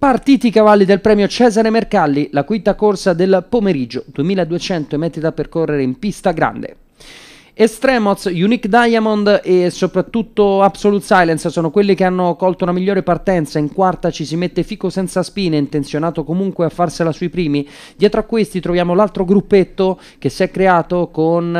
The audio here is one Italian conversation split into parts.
Partiti i cavalli del premio Cesare Mercalli, la quinta corsa del pomeriggio, 2200 metri da percorrere in pista grande. Estremoz, Unique Diamond e soprattutto Absolute Silence sono quelli che hanno colto una migliore partenza. In quarta ci si mette Fico senza spine, intenzionato comunque a farsela sui primi. Dietro a questi troviamo l'altro gruppetto che si è creato con.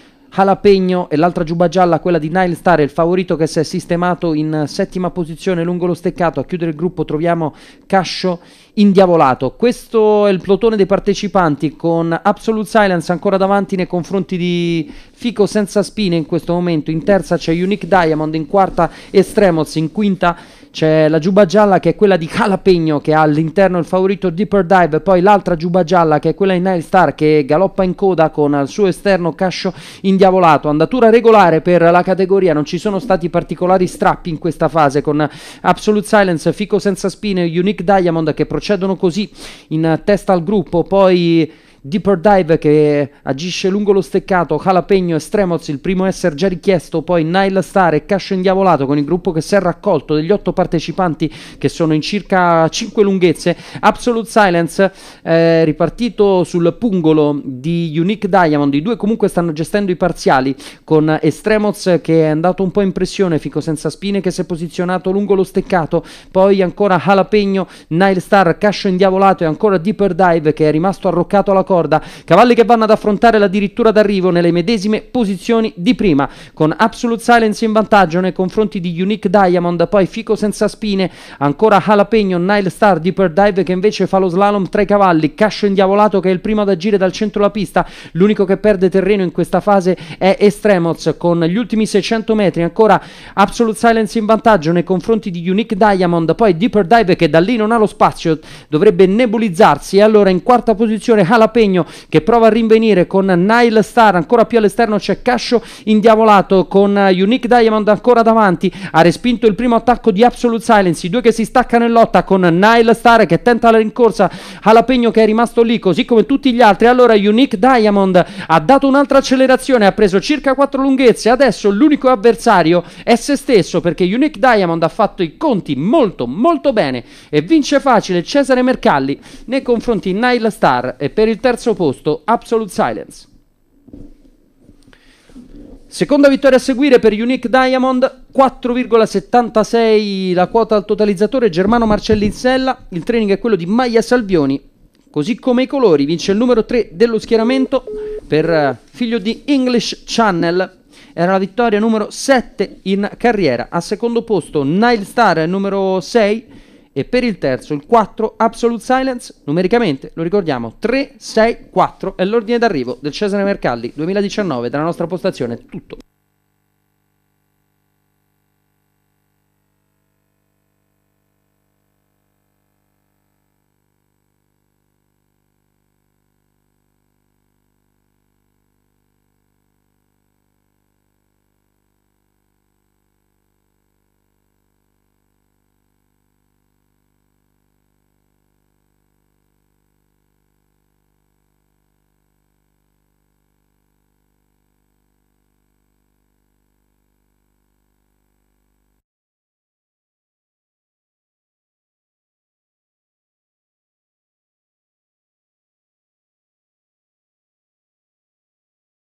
Uh, Jalapegno e l'altra giubba gialla, quella di Nile Star, il favorito che si è sistemato in settima posizione lungo lo steccato. A chiudere il gruppo troviamo Cascio indiavolato. Questo è il plotone dei partecipanti con Absolute Silence ancora davanti nei confronti di Fico senza spine in questo momento. In terza c'è Unique Diamond, in quarta Extremos, in quinta c'è la giubba gialla che è quella di Calapegno che ha all'interno il favorito Deeper Dive, poi l'altra giubba gialla che è quella di Nile Star che galoppa in coda con al suo esterno Cascio indiavolato, andatura regolare per la categoria, non ci sono stati particolari strappi in questa fase con Absolute Silence, Fico senza spine, Unique Diamond che procedono così in testa al gruppo, poi Deeper Dive che agisce lungo lo steccato, Jalapegno e Stremoz, il primo a essere già richiesto, poi Nile Star e Cascio Indiavolato con il gruppo che si è raccolto degli otto partecipanti che sono in circa 5 lunghezze. Absolute Silence eh, ripartito sul pungolo di Unique Diamond, i due comunque stanno gestendo i parziali con Estremoz che è andato un po' in pressione, Fico senza spine che si è posizionato lungo lo steccato, poi ancora Jalapegno, Nile Star, Cascio Indiavolato e ancora Deeper Dive che è rimasto arroccato alla corda corda, cavalli che vanno ad affrontare la dirittura d'arrivo nelle medesime posizioni di prima, con Absolute Silence in vantaggio nei confronti di Unique Diamond, poi Fico senza spine, ancora Jalapeno, Nile Star Deeper Dive che invece fa lo slalom tra i cavalli, Cascio indiavolato che è il primo ad agire dal centro della pista, l'unico che perde terreno in questa fase è Estremoz con gli ultimi 600 metri, ancora Absolute Silence in vantaggio nei confronti di Unique Diamond, poi Deeper Dive che da lì non ha lo spazio, dovrebbe nebulizzarsi e allora in quarta posizione Jalapeno impegno che prova a rinvenire con Nile Star, ancora più all'esterno c'è Cascio indiavolato con eh, Unique Diamond ancora davanti, ha respinto il primo attacco di Absolute Silence, i due che si staccano in lotta con Nile Star che tenta la rincorsa, alla Pegno che è rimasto lì così come tutti gli altri, allora Unique Diamond ha dato un'altra accelerazione, ha preso circa 4 lunghezze, adesso l'unico avversario è se stesso perché Unique Diamond ha fatto i conti molto molto bene e vince facile Cesare Mercalli nei confronti di Nile Star e per il terzo terzo posto Absolute Silence. Seconda vittoria a seguire per Unique Diamond, 4,76 la quota al totalizzatore Germano sella, il training è quello di Maia Salvioni, così come i colori, vince il numero 3 dello schieramento per eh, figlio di English Channel, era la vittoria numero 7 in carriera, a secondo posto Nile Star numero 6, e per il terzo il 4 Absolute Silence, numericamente lo ricordiamo 3, 6, 4 è l'ordine d'arrivo del Cesare Mercalli 2019 dalla nostra postazione, tutto.